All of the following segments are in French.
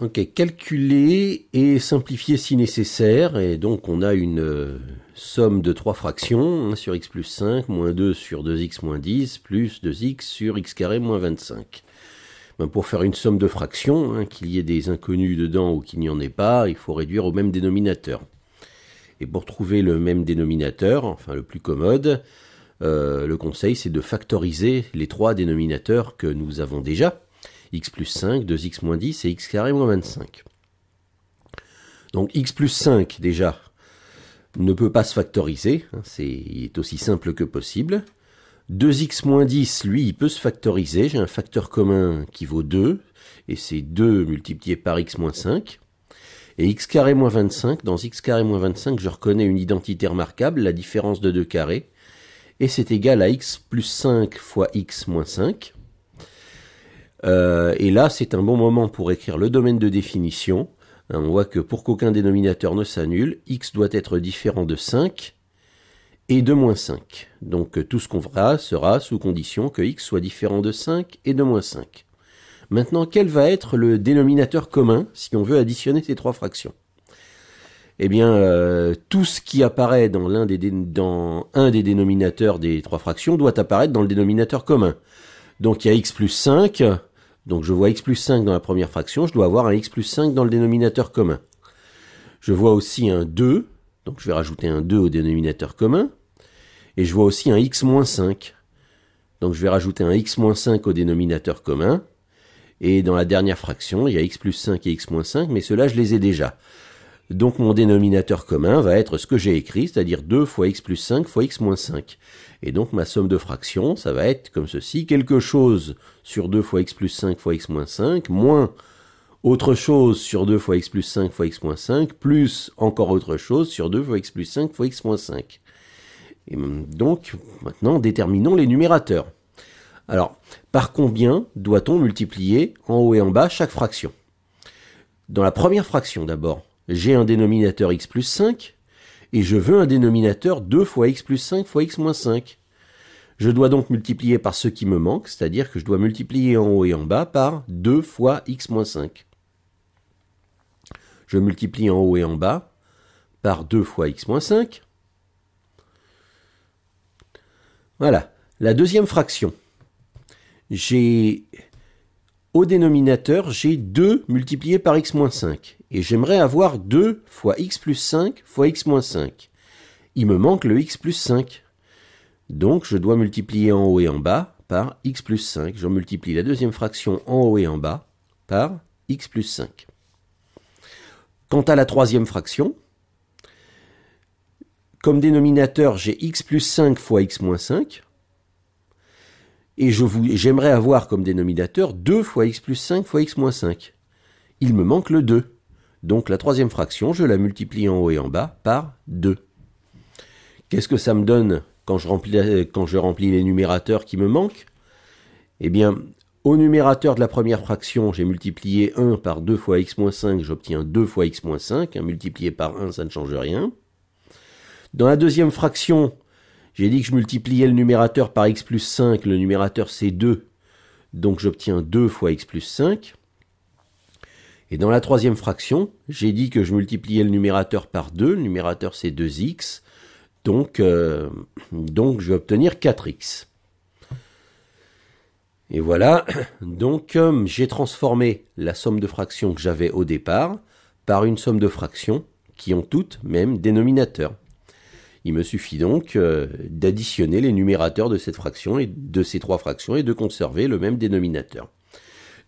Ok, calculer et simplifier si nécessaire, et donc on a une euh, somme de trois fractions, 1 sur x plus 5, moins 2 sur 2x moins 10, plus 2x sur x carré moins 25. Ben, pour faire une somme de fractions, hein, qu'il y ait des inconnus dedans ou qu'il n'y en ait pas, il faut réduire au même dénominateur. Et pour trouver le même dénominateur, enfin le plus commode, euh, le conseil c'est de factoriser les trois dénominateurs que nous avons déjà, x plus 5, 2x moins 10 et x carré moins 25. Donc x plus 5 déjà ne peut pas se factoriser, hein, c'est, il est aussi simple que possible. 2x moins 10, lui, il peut se factoriser, j'ai un facteur commun qui vaut 2, et c'est 2 multiplié par x moins 5. Et x carré moins 25, dans x carré moins 25, je reconnais une identité remarquable, la différence de 2 carrés, et c'est égal à x plus 5 fois x moins 5. Euh, et là, c'est un bon moment pour écrire le domaine de définition. Hein, on voit que pour qu'aucun dénominateur ne s'annule, x doit être différent de 5 et de moins 5. Donc euh, tout ce qu'on verra sera sous condition que x soit différent de 5 et de moins 5. Maintenant, quel va être le dénominateur commun si on veut additionner ces trois fractions Eh bien, euh, tout ce qui apparaît dans, l'un des dans un des dénominateurs des trois fractions doit apparaître dans le dénominateur commun. Donc il y a x plus 5, donc je vois x plus 5 dans la première fraction, je dois avoir un x plus 5 dans le dénominateur commun. Je vois aussi un 2, donc je vais rajouter un 2 au dénominateur commun. Et je vois aussi un x moins 5. Donc je vais rajouter un x moins 5 au dénominateur commun. Et dans la dernière fraction, il y a x plus 5 et x moins 5, mais ceux-là, je les ai déjà. Donc mon dénominateur commun va être ce que j'ai écrit, c'est-à-dire 2 fois x plus 5 fois x moins 5. Et donc ma somme de fractions, ça va être comme ceci, quelque chose sur 2 fois x plus 5 fois x moins 5, moins autre chose sur 2 fois x plus 5 fois x moins 5, plus encore autre chose sur 2 fois x plus 5 fois x moins 5. Et donc, maintenant, déterminons les numérateurs. Alors, par combien doit-on multiplier en haut et en bas chaque fraction Dans la première fraction d'abord, j'ai un dénominateur x plus 5, et je veux un dénominateur 2 fois x plus 5 fois x moins 5. Je dois donc multiplier par ce qui me manque, c'est-à-dire que je dois multiplier en haut et en bas par 2 fois x moins 5. Je multiplie en haut et en bas par 2 fois x moins 5. Voilà, la deuxième fraction. J'ai au dénominateur, j'ai 2 multiplié par x-5. Et j'aimerais avoir 2 fois x plus 5 fois x-5. Il me manque le x plus 5. Donc je dois multiplier en haut et en bas par x plus 5. Je multiplie la deuxième fraction en haut et en bas par x plus 5. Quant à la troisième fraction, comme dénominateur, j'ai x plus 5 fois x moins 5 et j'aimerais avoir comme dénominateur 2 fois x plus 5 fois x moins 5. Il me manque le 2. Donc la troisième fraction, je la multiplie en haut et en bas par 2. Qu'est-ce que ça me donne quand je remplis, quand je remplis les numérateurs qui me manquent Eh bien, au numérateur de la première fraction, j'ai multiplié 1 par 2 fois x moins 5, j'obtiens 2 fois x moins 5. Hein, multiplié par 1, ça ne change rien. Dans la deuxième fraction, j'ai dit que je multipliais le numérateur par x plus 5, le numérateur c'est 2, donc j'obtiens 2 fois x plus 5. Et dans la troisième fraction, j'ai dit que je multipliais le numérateur par 2, le numérateur c'est 2x, donc, euh, donc je vais obtenir 4x. Et voilà, donc euh, j'ai transformé la somme de fractions que j'avais au départ par une somme de fractions qui ont toutes même dénominateur. Il me suffit donc euh, d'additionner les numérateurs de cette fraction et de ces trois fractions et de conserver le même dénominateur.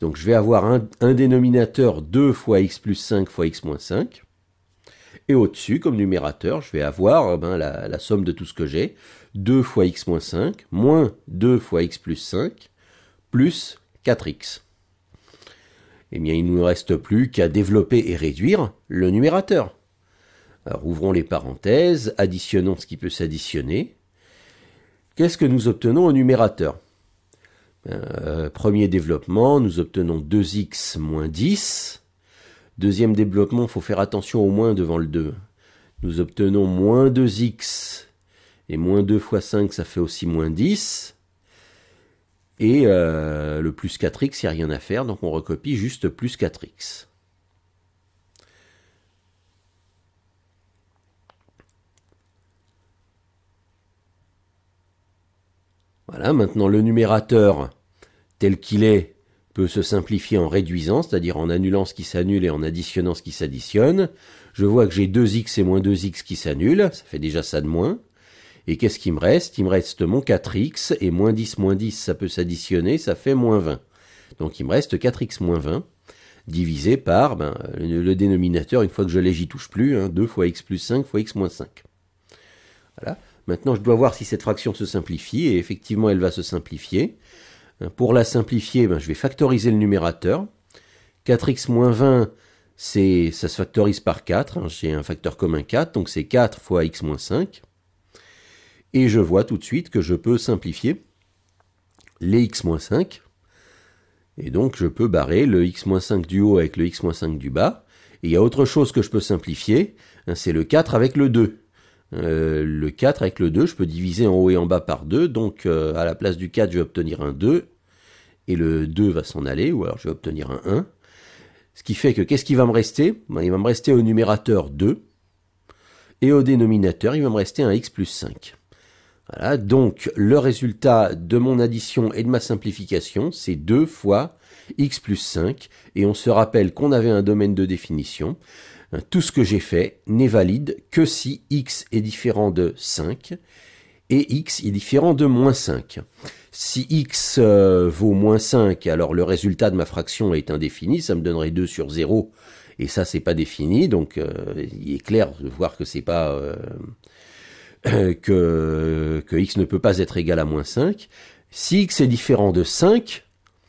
Donc je vais avoir un, dénominateur 2 fois x plus 5 fois x moins 5. Et au-dessus, comme numérateur, je vais avoir euh, ben, la, la, somme de tout ce que j'ai. 2 fois x moins 5, moins 2 fois x plus 5, plus 4x. Eh bien, il ne nous reste plus qu'à développer et réduire le numérateur ouvrons les parenthèses, additionnons ce qui peut s'additionner. Qu'est-ce que nous obtenons au numérateur euh, Premier développement, nous obtenons 2x moins 10. Deuxième développement, il faut faire attention au moins devant le 2. Nous obtenons moins 2x. Et moins 2 fois 5, ça fait aussi moins 10. Et euh, le plus 4x, il n'y a rien à faire, donc on recopie juste plus 4x. Voilà, maintenant le numérateur tel qu'il est peut se simplifier en réduisant, c'est-à-dire en annulant ce qui s'annule et en additionnant ce qui s'additionne. Je vois que j'ai 2x et moins 2x qui s'annulent, ça fait déjà ça de moins. Et qu'est-ce qui me reste Il me reste mon 4x et moins 10 moins 10, ça peut s'additionner, ça fait moins 20. Donc il me reste 4x moins 20 divisé par ben, le, dénominateur, une fois que je l'ai, j'y touche plus, 2 hein, fois x plus 5 fois x moins 5. Voilà. Maintenant, je dois voir si cette fraction se simplifie, et effectivement, elle va se simplifier. Euh, pour la simplifier, ben, je vais factoriser le numérateur. 4x-20, ça se factorise par 4. Hein, j'ai un facteur commun 4, donc c'est 4 fois x-5. Et je vois tout de suite que je peux simplifier les x-5. Et donc, je peux barrer le x-5 du haut avec le x-5 du bas. Et il y a autre chose que je peux simplifier, hein, c'est le 4 avec le 2. Euh, le 4 avec le 2, je peux diviser en haut et en bas par 2, donc euh, à la place du 4, je vais obtenir un 2, et le 2 va s'en aller, ou alors je vais obtenir un 1. Ce qui fait que qu'est-ce qui va me rester ben, Il va me rester au numérateur 2, et au dénominateur, il va me rester un x plus 5. Voilà, donc le résultat de mon addition et de ma simplification, c'est 2 fois x plus 5, et on se rappelle qu'on avait un domaine de définition. Tout ce que j'ai fait n'est valide que si x est différent de 5 et x est différent de moins 5. Si x euh, vaut moins 5, alors le résultat de ma fraction est indéfini, ça me donnerait 2 sur 0, et ça c'est pas défini, donc euh, il est clair de voir que c'est pas... Euh, que, que x ne peut pas être égal à moins 5. Si x est différent de 5,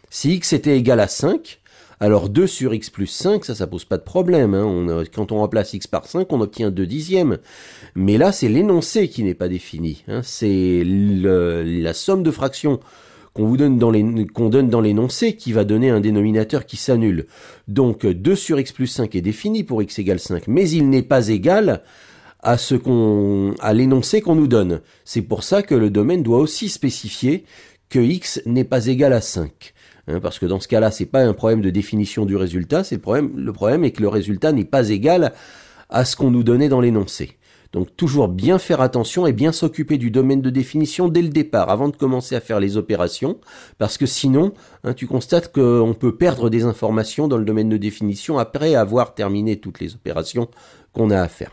si x était égal à 5, alors 2 sur x plus 5, ça, ça pose pas de problème. Hein. quand on remplace x par 5, on obtient 2 dixièmes. Mais là, c'est l'énoncé qui n'est pas défini. Hein. C'est la somme de fractions qu'on vous donne dans qu'on donne dans l'énoncé qui va donner un dénominateur qui s'annule. Donc 2 sur x plus 5 est défini pour x égale 5, mais il n'est pas égal à ce qu'on, à l'énoncé qu'on nous donne. C'est pour ça que le domaine doit aussi spécifier que x n'est pas égal à 5. Hein, parce que dans ce cas-là, c'est pas un problème de définition du résultat, c'est le problème, est que le résultat n'est pas égal à ce qu'on nous donnait dans l'énoncé. Donc toujours bien faire attention et bien s'occuper du domaine de définition dès le départ, avant de commencer à faire les opérations, parce que sinon, hein, tu constates qu'on peut perdre des informations dans le domaine de définition après avoir terminé toutes les opérations qu'on a à faire.